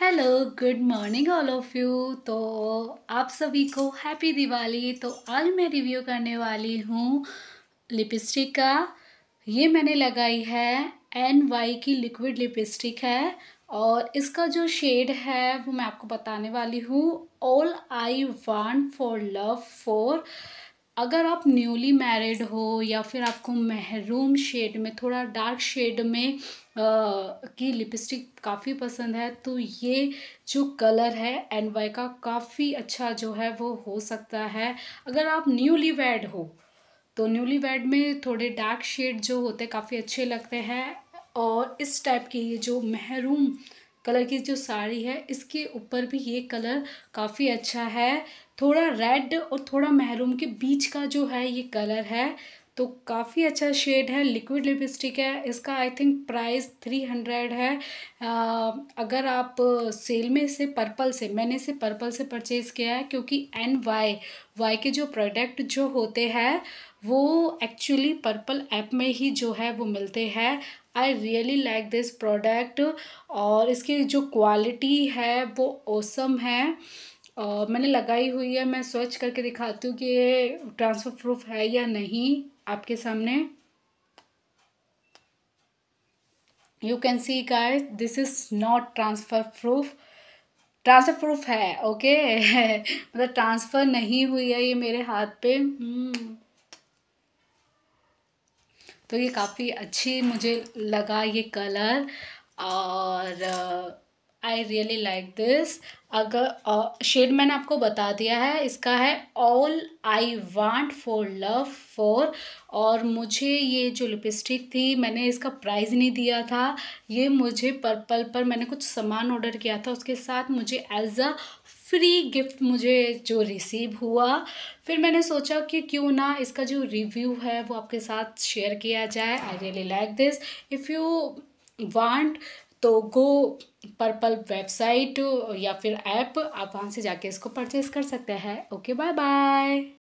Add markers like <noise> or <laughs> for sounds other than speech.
Hello good morning all of you तो आप सभी को हैप्पी दिवाली तो आज मैं रिव्यू करने वाली हूँ लिपस्टिक का ये मैंने लगाई है एन वाई की लिक्विड लिपस्टिक है और इसका जो शेड है वो मैं आपको बताने वाली हूँ all I want for love for अगर आप न्यूली मैरिड हो या फिर आपको महरूम शेड में थोड़ा डार्क शेड में आ, की लिपस्टिक काफ़ी पसंद है तो ये जो कलर है एन वाई का काफ़ी अच्छा जो है वो हो सकता है अगर आप न्यूली वेड हो तो न्यूली वेड में थोड़े डार्क शेड जो होते काफ़ी अच्छे लगते हैं और इस टाइप के ये जो महरूम कलर की जो साड़ी है इसके ऊपर भी ये कलर काफ़ी अच्छा है थोड़ा रेड और थोड़ा महरूम के बीच का जो है ये कलर है तो काफ़ी अच्छा शेड है लिक्विड लिपस्टिक है इसका I think price three hundred है आ, अगर आप सेल में से पर्पल से मैंने इसे पर्पल से परचेज़ किया है क्योंकि एन वाई वाई के जो प्रोडक्ट जो होते हैं वो एक्चुअली पर्पल ऐप में ही जो है वो मिलते हैं I really like this product और इसकी जो क्वालिटी है वो ओसम है Uh, मैंने लगाई हुई है मैं सर्च करके दिखाती हूँ कि ये ट्रांसफ़र प्रूफ है या नहीं आपके सामने you can see guys this is not transfer proof transfer proof है ओके <laughs> मतलब ट्रांसफ़र नहीं हुई है ये मेरे हाथ पे hmm. तो ये काफ़ी अच्छी मुझे लगा ये कलर और आई रियली लाइक दिस अगर शेड मैंने आपको बता दिया है इसका है all I want for love for और मुझे ये जो लिपस्टिक थी मैंने इसका प्राइस नहीं दिया था ये मुझे पर्पल पर मैंने कुछ सामान ऑर्डर किया था उसके साथ मुझे एज अ फ्री गिफ्ट मुझे जो रिसीव हुआ फिर मैंने सोचा कि क्यों ना इसका जो रिव्यू है वो आपके साथ शेयर किया जाए I really like this if you want तो गो पर्पल वेबसाइट या फिर ऐप आप वहाँ से जाके इसको परचेज़ कर सकते हैं ओके बाय बाय